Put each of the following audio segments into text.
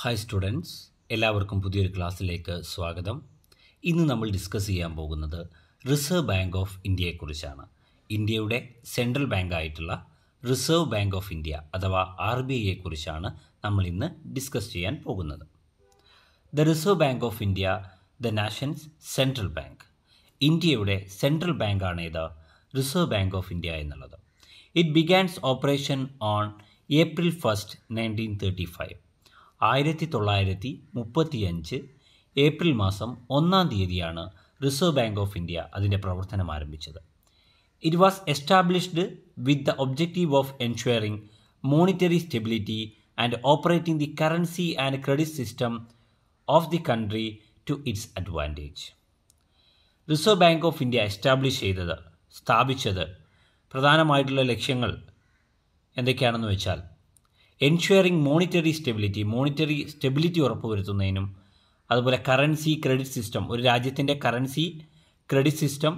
Hi students എല്ലാവർക്കും പുതിയൊരു ക്ലാസ്സിലേക്ക് സ്വാഗതം ഇന്ന് നമ്മൾ ഡിസ്കസ് ചെയ്യാൻ പോകുന്നത് റിസർവ് ബാങ്ക് ഓഫ് ഇന്ത്യയെക്കുറിച്ചാണ് ഇന്ത്യയുടെ സെൻട്രൽ ബാങ്ക് ആയിട്ടുള്ള റിസർവ് ബാങ്ക് ഓഫ് ഇന്ത്യ അഥവാ ആർ ബി ഐയെക്കുറിച്ചാണ് നമ്മൾ ഇന്ന് ഡിസ്കസ് ചെയ്യാൻ പോകുന്നത് the reserve bank of India the nation's central bank ഇന്ത്യയുടെ സെൻട്രൽ ബാങ്കാണ് ഇത് റിസർവ് ബാങ്ക് ഓഫ് ഇന്ത്യ എന്നുള്ളത് it begins operation on April first nineteen thirty five ആയിരത്തി തൊള്ളായിരത്തി മുപ്പത്തിയഞ്ച് ഏപ്രിൽ മാസം ഒന്നാം തീയതിയാണ് റിസർവ് ബാങ്ക് ഓഫ് ഇന്ത്യ അതിൻ്റെ പ്രവർത്തനം ആരംഭിച്ചത് it was established with the objective of ensuring monetary stability and operating the currency and credit system of the country to its advantage reserve bank of India establish ചെയ്തത് സ്ഥാപിച്ചത് പ്രധാനമായിട്ടുള്ള ലക്ഷ്യങ്ങൾ എന്തൊക്കെയാണെന്ന് വെച്ചാൽ ensuring monetary stability monetary stability ഉറപ്പുവരുത്തുന്നതിനും അതുപോലെ currency credit system ഒരു രാജ്യത്തിൻ്റെ കറൻസി ക്രെഡിറ്റ് സിസ്റ്റം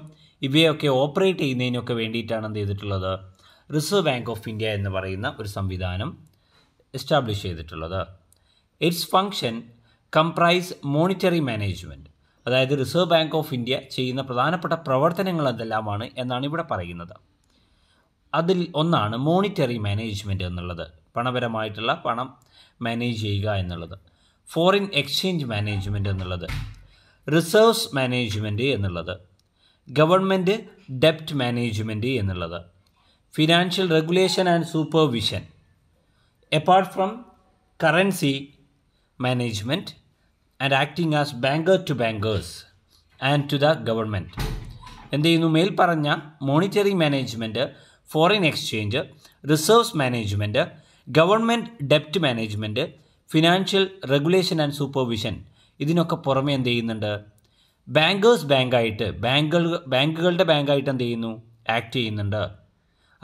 ഇവയൊക്കെ ഓപ്പറേറ്റ് ചെയ്യുന്നതിനൊക്കെ വേണ്ടിയിട്ടാണ് എന്ത് ചെയ്തിട്ടുള്ളത് റിസർവ് ബാങ്ക് ഓഫ് ഇന്ത്യ എന്ന് പറയുന്ന ഒരു സംവിധാനം എസ്റ്റാബ്ലിഷ് ചെയ്തിട്ടുള്ളത് its function comprise monetary management അതായത് റിസർവ് ബാങ്ക് ഓഫ് ഇന്ത്യ ചെയ്യുന്ന പ്രധാനപ്പെട്ട പ്രവർത്തനങ്ങൾ എന്തെല്ലാമാണ് എന്നാണ് ഇവിടെ പറയുന്നത് അതിൽ ഒന്നാണ് മോണിറ്ററി മാനേജ്മെൻറ്റ് എന്നുള്ളത് പണപരമായിട്ടുള്ള പണം മാനേജ് ചെയ്യുക എന്നുള്ളത് ഫോറിൻ എക്സ്ചേഞ്ച് മാനേജ്മെൻറ്റ് എന്നുള്ളത് റിസർവ്സ് മാനേജ്മെൻറ്റ് എന്നുള്ളത് ഗവൺമെൻറ് ഡെപ്റ്റ് മാനേജ്മെൻറ്റ് എന്നുള്ളത് financial regulation and supervision apart from currency management and acting as banker to bankers and to the government എന്ത് ചെയ്യുന്നു പറഞ്ഞ monetary management foreign exchange reserves management government ഡെപ്റ്റ് management financial regulation and supervision ഇതിനൊക്കെ പുറമെ എന്ത് ചെയ്യുന്നുണ്ട് bankers ബാങ്കായിട്ട് ബാങ്കുകൾ ബാങ്കുകളുടെ ബാങ്കായിട്ട് എന്ത് ചെയ്യുന്നു ആക്ട് ചെയ്യുന്നുണ്ട്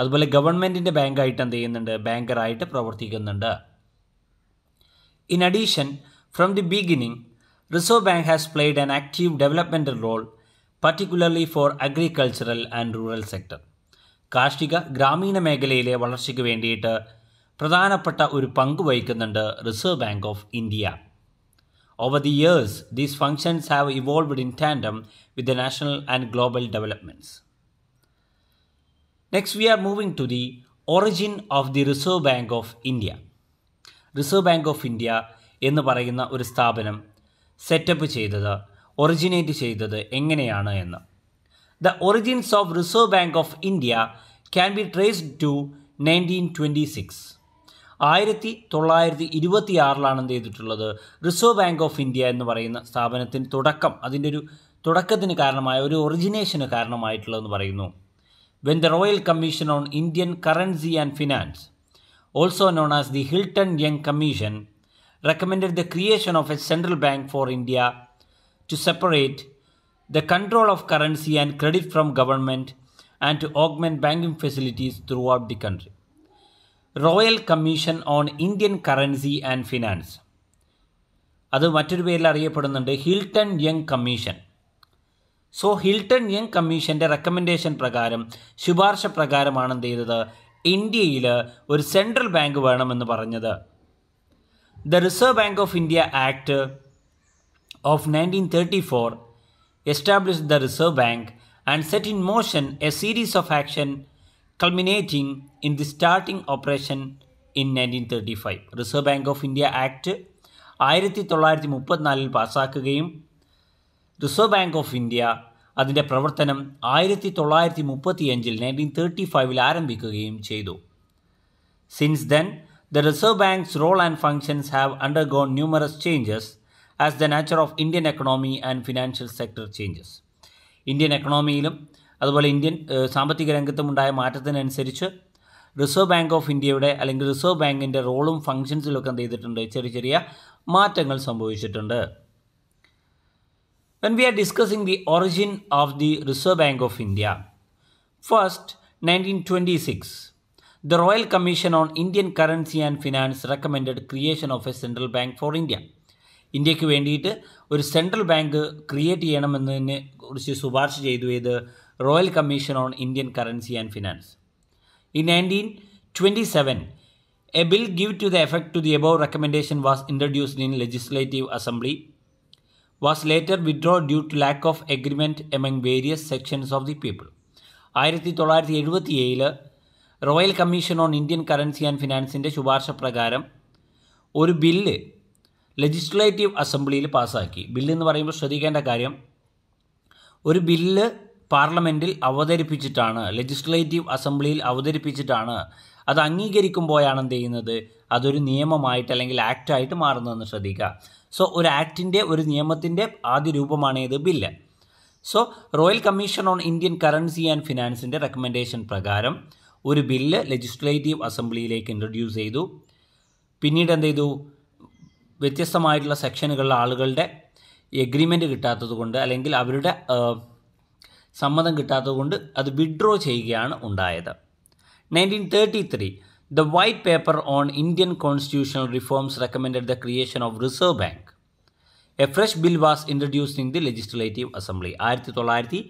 അതുപോലെ ഗവൺമെൻറ്റിൻ്റെ ബാങ്കായിട്ട് എന്ത് ചെയ്യുന്നുണ്ട് ബാങ്കറായിട്ട് പ്രവർത്തിക്കുന്നുണ്ട് in addition from the beginning reserve bank has played an active developmental role particularly for agricultural and rural sector കാർഷിക ഗ്രാമീണ മേഖലയിലെ വളർച്ചയ്ക്ക് വേണ്ടിയിട്ട് പ്രധാനപ്പെട്ട ഒരു പങ്ക് വഹിക്കുന്നുണ്ട് reserve bank of India Over the years, these functions have evolved in tandem with the national and global developments. Next, we are moving to the origin of the Reserve Bank of India. Reserve bank of India എന്ന് പറയുന്ന ഒരു സ്ഥാപനം setup ചെയ്തത് originate ചെയ്തത് എങ്ങനെയാണ് എന്ന് the origins of reserve bank of India can be traced to nineteen twenty six ആയിരത്തി തൊള്ളായിരത്തി ആറിലാണ് എന്ത് ചെയ്തിട്ടുള്ളത് റിസർവ് ബാങ്ക് ഓഫ് ഇന്ത്യ എന്ന് പറയുന്ന സ്ഥാപനത്തിന് തുടക്കം അതിൻ്റെ ഒരു തുടക്കത്തിന് കാരണമായ ഒരു ഒറിജിനേഷന് കാരണമായിട്ടുള്ളതെന്ന് പറയുന്നു when the royal commission on Indian currency and finance also known as the Hilton Young commission the creation of a central bank for India to separate the control of currency and credit from government and to augment banking facilities through throughout the country. Royal commission on Indian currency and finance അത് മറ്റൊരു പേരിൽ അറിയപ്പെടുന്നുണ്ട് Hilton Young commission so Hilton Young കമ്മീഷൻ്റെ recommendation പ്രകാരം ശുപാർശ പ്രകാരമാണ് എന്ത് ചെയ്തത് ഇന്ത്യയിൽ ഒരു സെൻട്രൽ ബാങ്ക് വേണമെന്ന് പറഞ്ഞത് the reserve bank of India act of nineteen thirty four establish the reserve bank and set in motion a series of action culminating in the starting operation in nineteen thirty five reserve bank of India act ആയിരത്തി തൊള്ളായിരത്തി മുപ്പത്തിനാലിൽ പാസ്സാക്കുകയും reserve bank of India അതിൻ്റെ പ്രവർത്തനം ആയിരത്തി തൊള്ളായിരത്തി മുപ്പത്തിയഞ്ചിൽ nineteen thirty ഫൈവിൽ ആരംഭിക്കുകയും ചെയ്തു since then the reserve bank's role and functions have undergone numerous changes as the nature of Indian economy and financial sector changes Indian എക്കണോമിയിലും അതുപോലെ ഇന്ത്യൻ സാമ്പത്തിക രംഗത്തുമുണ്ടായ മാറ്റത്തിനനുസരിച്ച് റിസർവ് ബാങ്ക് ഓഫ് ഇന്ത്യയുടെ അല്ലെങ്കിൽ റിസർവ് ബാങ്കിൻ്റെ റോളും ഫങ്ഷൻസിലും എന്ത് ചെയ്തിട്ടുണ്ട് ചെറിയ ചെറിയ മാറ്റങ്ങൾ സംഭവിച്ചിട്ടുണ്ട് when we are discussing the origin of the reserve bank of India first nineteen twenty six the royal commission on Indian currency and finance recommend creation of a central bank for India ഇന്ത്യക്ക് വേണ്ടിയിട്ട് ഒരു central bank create ചെയ്യണമെന്നതിനെ കുറിച്ച് ശുപാർശ ചെയ്തു ഏത് royal commission on Indian currency and finance in nineteen twenty seven a bill give to the effect to the above recommendation was introduced in legislative assembly was later withdraw due to lack of agreement among various sections of the people ആയിരത്തി തൊള്ളായിരത്തി എഴുപത്തി ഏഴിൽ royal commission on Indian currency and ഫിനാൻസിൻ്റെ ശുപാർശ പ്രകാരം ഒരു bill legislative അസംബ്ലിയിൽ പാസ്സാക്കി ബില്ലെന്ന് പറയുമ്പോൾ ശ്രദ്ധിക്കേണ്ട കാര്യം ഒരു ബില്ല് പാർലമെൻറ്റിൽ അവതരിപ്പിച്ചിട്ടാണ് ലെജിസ്ലേറ്റീവ് അസംബ്ലിയിൽ അവതരിപ്പിച്ചിട്ടാണ് അത് അംഗീകരിക്കുമ്പോഴാണ് എന്ത് ചെയ്യുന്നത് അതൊരു നിയമമായിട്ട് അല്ലെങ്കിൽ ആക്റ്റായിട്ട് മാറുന്നതെന്ന് ശ്രദ്ധിക്കുക സോ ഒരു ആക്ടിൻ്റെ ഒരു നിയമത്തിൻ്റെ ആദ്യ രൂപമാണ് ഇത് bill so royal commission on Indian currency and ഫിനാൻസിൻ്റെ റെക്കമെൻഡേഷൻ പ്രകാരം ഒരു ബില്ല് ലെജിസ്ലേറ്റീവ് അസംബ്ലിയിലേക്ക് ഇൻട്രൊഡ്യൂസ് ചെയ്തു പിന്നീട് എന്ത് ചെയ്തു വ്യത്യസ്തമായിട്ടുള്ള സെക്ഷനുകളിലെ ആളുകളുടെ എഗ്രിമെൻറ്റ് കിട്ടാത്തത് കൊണ്ട് അല്ലെങ്കിൽ അവരുടെ സമ്മതം കിട്ടാത്തത് കൊണ്ട് അത് വിഡ്രോ ചെയ്യുകയാണ് ഉണ്ടായത് nineteen thirty three the white paper on Indian constitutional reforms recommended the creation of reserve bank a fresh bill was introduced in the legislative assembly ആയിരത്തി തൊള്ളായിരത്തി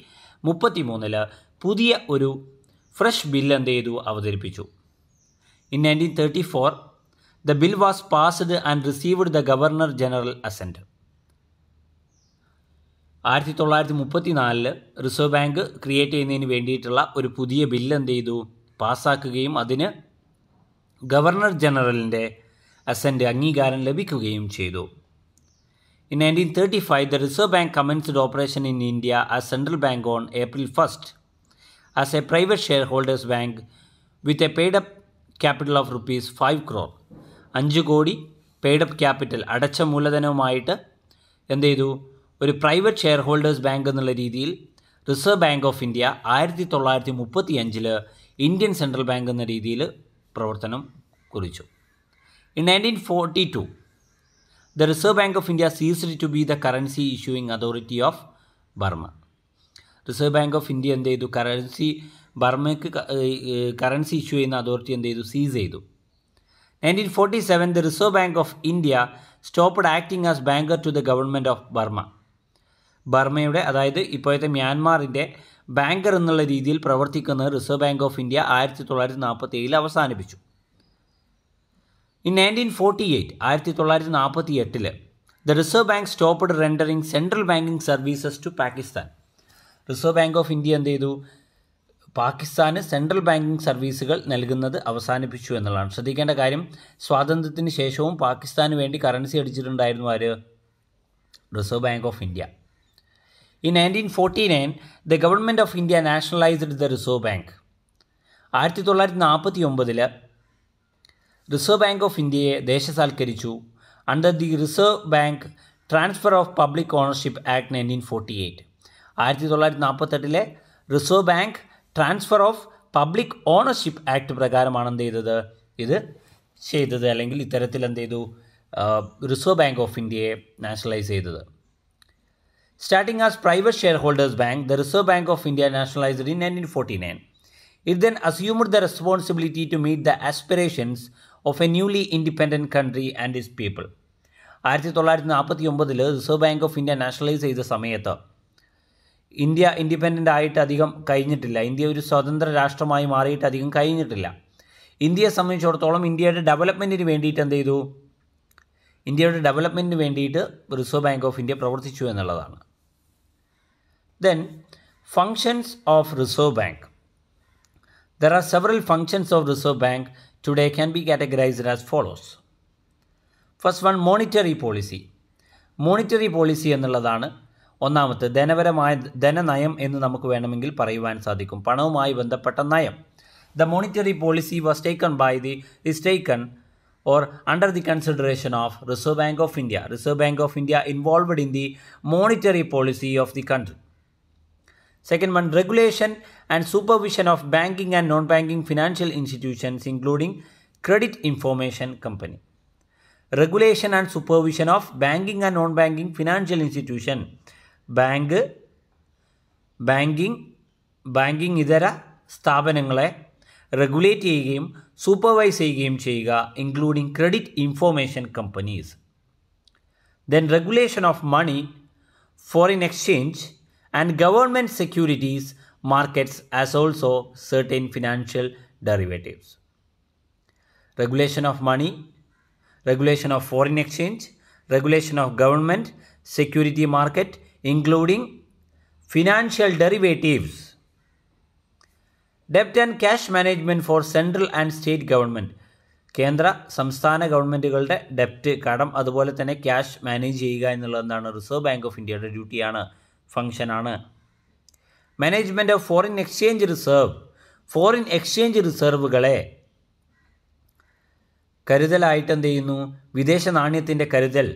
മുപ്പത്തി മൂന്നിൽ പുതിയ ഒരു ഫ്രഷ് ബിൽ എന്ത് ചെയ്തു അവതരിപ്പിച്ചു in nineteen thirty four the bill was passed and received the governor general assent. ആയിരത്തി തൊള്ളായിരത്തി മുപ്പത്തി നാലില് റിസർവ് ബാങ്ക് ക്രിയേറ്റ് ചെയ്യുന്നതിന് വേണ്ടിയിട്ടുള്ള ഒരു പുതിയ ബില്ല് എന്ത് ചെയ്തു പാസ്സാക്കുകയും അതിന് ഗവർണർ ജനറലിൻ്റെ അസൻ്റ് അംഗീകാരം ലഭിക്കുകയും ചെയ്തു in nineteen thirty five the reserve bank commenced operation in India a central bank on April first as a private share holders bank with a paid up capital of rupees five crore അഞ്ച് കോടി up capital അടച്ച മൂലധനവുമായിട്ട് എന്ത് ചെയ്തു ഒരു private share holders bank എന്നുള്ള രീതിയിൽ reserve bank of India ആയിരത്തി തൊള്ളായിരത്തി മുപ്പത്തി അഞ്ചിൽ ഇന്ത്യൻ സെൻട്രൽ ബാങ്ക് എന്ന രീതിയിൽ പ്രവർത്തനം കുറിച്ചു in nineteen forty two the reserve bank of India ceased to be the currency issuing authority of Burma reserve bank of India എന്ത് ചെയ്തു കറൻസി ബർമയ്ക്ക് കറൻസി ഇഷ്യൂ ചെയ്യുന്ന അതോറിറ്റി എന്ത് ചെയ്തു സീസ് ചെയ്തു nineteen forty seven the reserve bank of India stopped acting as banker to the government of Burma ബർമ്മയുടെ അതായത് ഇപ്പോഴത്തെ മ്യാൻമാറിൻ്റെ ബാങ്കർ എന്നുള്ള രീതിയിൽ പ്രവർത്തിക്കുന്ന റിസർവ് ബാങ്ക് ഓഫ് ഇന്ത്യ ആയിരത്തി തൊള്ളായിരത്തി നാൽപ്പത്തി ഏഴിൽ അവസാനിപ്പിച്ചു ഇൻ നയൻറ്റീൻ ഫോർട്ടി എയ്റ്റ് ആയിരത്തി തൊള്ളായിരത്തി നാൽപ്പത്തി എട്ടിൽ the reserve bank stopped rendering central banking services to Pakistan reserve bank of India എന്ത് ചെയ്തു പാകിസ്ഥാന് സെൻട്രൽ ബാങ്കിംഗ് സർവീസുകൾ നൽകുന്നത് അവസാനിപ്പിച്ചു എന്നുള്ളതാണ് ശ്രദ്ധിക്കേണ്ട കാര്യം സ്വാതന്ത്ര്യത്തിന് ശേഷവും പാകിസ്ഥാന് വേണ്ടി കറൻസി അടിച്ചിട്ടുണ്ടായിരുന്നു ആര് reserve bank of India in nineteen forty nine the government of India nationalised the reserve bank ആയിരത്തി തൊള്ളായിരത്തി നാൽപ്പത്തി ഒമ്പതിൽ റിസർവ് ബാങ്ക് ഓഫ് ഇന്ത്യയെ ദേശസാൽക്കരിച്ചു under the reserve bank transfer of public ownership act nineteen forty eight ആയിരത്തി തൊള്ളായിരത്തി നാൽപ്പത്തെട്ടിലെ reserve bank transfer of public ownership act പ്രകാരമാണ് എന്ത് ചെയ്തത് ഇത് ചെയ്തത് അല്ലെങ്കിൽ ഇത്തരത്തിൽ എന്ത് ചെയ്തു റിസർവ് ബാങ്ക് ഓഫ് ഇന്ത്യയെ നാഷണലൈസ് ചെയ്തത് starting as private share holders bank the reserve bank of India nationalised in nineteen forty nine it then assumed the responsibility to meet the aspirations of a newly independent country and is people ആയിരത്തി തൊള്ളായിരത്തി നാൽപ്പത്തി ഒമ്പതിൽ reserve bank of India nationalise ചെയ്ത സമയത്ത് India independent ആയിട്ട് അധികം കഴിഞ്ഞിട്ടില്ല India ഒരു സ്വതന്ത്ര രാഷ്ട്രമായി മാറിയിട്ട് അധികം കഴിഞ്ഞിട്ടില്ല ഇന്ത്യയെ സംബന്ധിച്ചിടത്തോളം ഇന്ത്യയുടെ ഡെവലപ്മെൻറ്റിന് വേണ്ടിയിട്ട് എന്ത് ചെയ്തു ഇന്ത്യയുടെ ഡെവലപ്മെൻറ്റിന് വേണ്ടിയിട്ട് റിസർവ് ബാങ്ക് ഓഫ് ഇന്ത്യ പ്രവർത്തിച്ചു എന്നുള്ളതാണ് then functions of reserve bank there are several functions of reserve bank today can be categorised as follows first one monetary policy monetary policy എന്നുള്ളതാണ് ഒന്നാമത് ധനപരമായ ധനനയം എന്ന് നമുക്ക് വേണമെങ്കിൽ പറയുവാൻ സാധിക്കും പണവുമായി ബന്ധപ്പെട്ട നയം the monetary policy was taken by the taken or under the consideration of reserve bank of India reserve bank of India involved in the monetary policy of the country second one regulation and supervision of banking and non banking financial institutions including credit information company regulation and supervision of banking and non banking financial institution bank banking banking ഇതര സ്ഥാപനങ്ങളെ regulate ചെയ്യുകയും supervise ചെയ്യുകയും ചെയ്യുക including credit information companies then regulation of money foreign exchange and government securities markets as also certain financial derivatives regulation of money, regulation of foreign exchange, regulation of government, security market, including financial derivatives ഡെപ്റ്റ് and cash management for central and state government കേന്ദ്ര സംസ്ഥാന ഗവൺമെൻറ്റുകളുടെ ഡെപ്റ്റ് കടം അതുപോലെ തന്നെ cash manage ചെയ്യുക എന്നുള്ളതാണ് reserve bank of ഇന്ത്യയുടെ ഡ്യൂട്ടിയാണ് ഫംഗ്ഷനാണ് management of foreign exchange reserve foreign exchange റിസർവുകളെ കരുതലായിട്ട് എന്ത് ചെയ്യുന്നു വിദേശ നാണയത്തിൻ്റെ കരുതൽ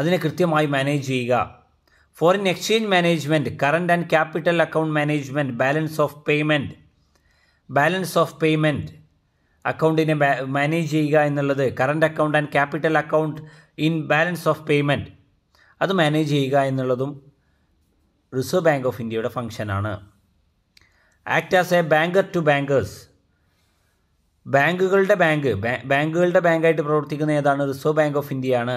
അതിനെ കൃത്യമായി മാനേജ് ചെയ്യുക foreign exchange management current and capital account management balance of payment balance of payment അക്കൗണ്ടിനെ മാനേജ് ചെയ്യുക എന്നുള്ളത് current account and capital account in balance of payment അത് മാനേജ് ചെയ്യുക എന്നുള്ളതും റിസർവ് ബാങ്ക് ഓഫ് ഇന്ത്യയുടെ ഫംഗ്ഷനാണ് act as a banker to bankers ബാങ്കുകളുടെ bank ബാങ്കുകളുടെ ബാങ്കായിട്ട് പ്രവർത്തിക്കുന്ന ഏതാണ് റിസർവ് ബാങ്ക് ഓഫ് ഇന്ത്യയാണ്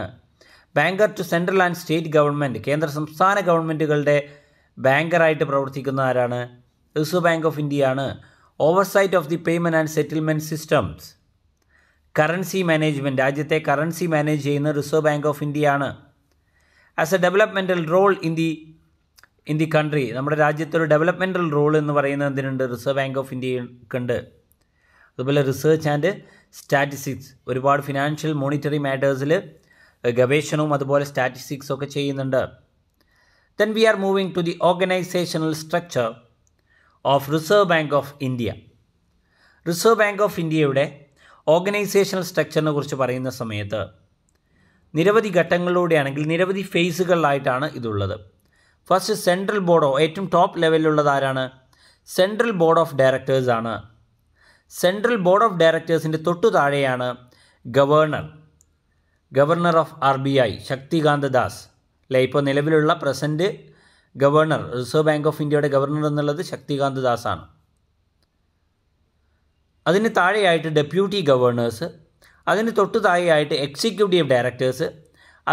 banker to central and state government കേന്ദ്ര സംസ്ഥാന ഗവൺമെൻറ്റുകളുടെ ബാങ്കറായിട്ട് പ്രവർത്തിക്കുന്ന ആരാണ് റിസർവ് ബാങ്ക് ഓഫ് ഇന്ത്യയാണ് oversight of the payment and settlement systems currency management രാജ്യത്തെ കറൻസി മാനേജ് ചെയ്യുന്ന റിസർവ് ബാങ്ക് ഓഫ് ഇന്ത്യയാണ് as a developmental role in the in the country നമ്മുടെ രാജ്യത്തൊരു ഡെവലപ്മെൻറ്റൽ റോൾ എന്ന് പറയുന്നത് എന്തിനുണ്ട് റിസർവ് ബാങ്ക് ഓഫ് ഇന്ത്യക്കുണ്ട് അതുപോലെ റിസർച്ച് ആൻഡ് സ്റ്റാറ്റിസ്റ്റിക്സ് ഒരുപാട് ഫിനാൻഷ്യൽ മോണിറ്ററി മാറ്റേഴ്സിൽ ഗവേഷണവും അതുപോലെ സ്റ്റാറ്റിസ്റ്റിക്സും ഒക്കെ ചെയ്യുന്നുണ്ട് then we are moving to the organisational structure of reserve bank of India reserve bank of ഇന്ത്യയുടെ ഓർഗനൈസേഷണൽ സ്ട്രക്ചറിനെ കുറിച്ച് പറയുന്ന സമയത്ത് നിരവധി ഘട്ടങ്ങളിലൂടെയാണെങ്കിൽ നിരവധി ഫേസുകളിലായിട്ടാണ് ഇതുള്ളത് ഫസ്റ്റ് സെൻട്രൽ ബോർഡോ ഏറ്റവും ടോപ്പ് ലെവലിലുള്ളത് ആരാണ് സെൻട്രൽ ബോർഡ് ഓഫ് ഡയറക്ടേഴ്സാണ് സെൻട്രൽ ബോർഡ് ഓഫ് ഡയറക്ടേഴ്സിൻ്റെ തൊട്ടു താഴെയാണ് governor governor of R B I Shaktikanta Das അല്ലെ ഇപ്പോൾ നിലവിലുള്ള present governor reserve bank of ഇന്ത്യയുടെ ഗവർണർ എന്നുള്ളത് ശക്തികാന്ത് ദാസാണ് അതിന് താഴെയായിട്ട് ഡെപ്യൂട്ടി ഗവർണേഴ്സ് അതിന് തൊട്ട് താഴെയായിട്ട് എക്സിക്യൂട്ടീവ് ഡയറക്ടേഴ്സ്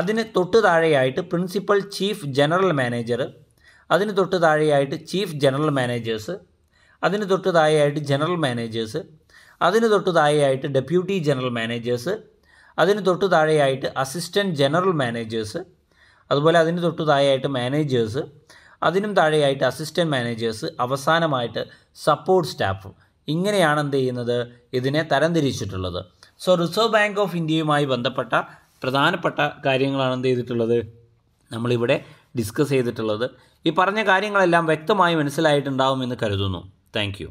അതിന് തൊട്ട് താഴെയായിട്ട് പ്രിൻസിപ്പൽ ചീഫ് ജനറൽ മാനേജർ അതിന് തൊട്ട് താഴെയായിട്ട് ചീഫ് ജനറൽ മാനേജേഴ്സ് അതിന് തൊട്ട് താഴെയായിട്ട് ജനറൽ മാനേജേഴ്സ് അതിന് തൊട്ട് താഴെയായിട്ട് ഡെപ്യൂട്ടി ജനറൽ മാനേജേഴ്സ് അതിന് തൊട്ട് താഴെയായിട്ട് അസിസ്റ്റൻറ്റ് ജനറൽ മാനേജേഴ്സ് അതുപോലെ അതിന് തൊട്ട് താഴെയായിട്ട് മാനേജേഴ്സ് അതിനും താഴെയായിട്ട് അസിസ്റ്റൻറ്റ് മാനേജേഴ്സ് അവസാനമായിട്ട് സപ്പോർട്ട് സ്റ്റാഫ് ഇങ്ങനെയാണ് എന്ത് ചെയ്യുന്നത് ഇതിനെ തരംതിരിച്ചിട്ടുള്ളത് സോ റിസർവ് ബാങ്ക് ഓഫ് ഇന്ത്യയുമായി ബന്ധപ്പെട്ട പ്രധാനപ്പെട്ട കാര്യങ്ങളാണ് എന്ത് ചെയ്തിട്ടുള്ളത് നമ്മളിവിടെ ഡിസ്കസ് ചെയ്തിട്ടുള്ളത് ഈ പറഞ്ഞ കാര്യങ്ങളെല്ലാം വ്യക്തമായി മനസ്സിലായിട്ടുണ്ടാവുമെന്ന് കരുതുന്നു താങ്ക്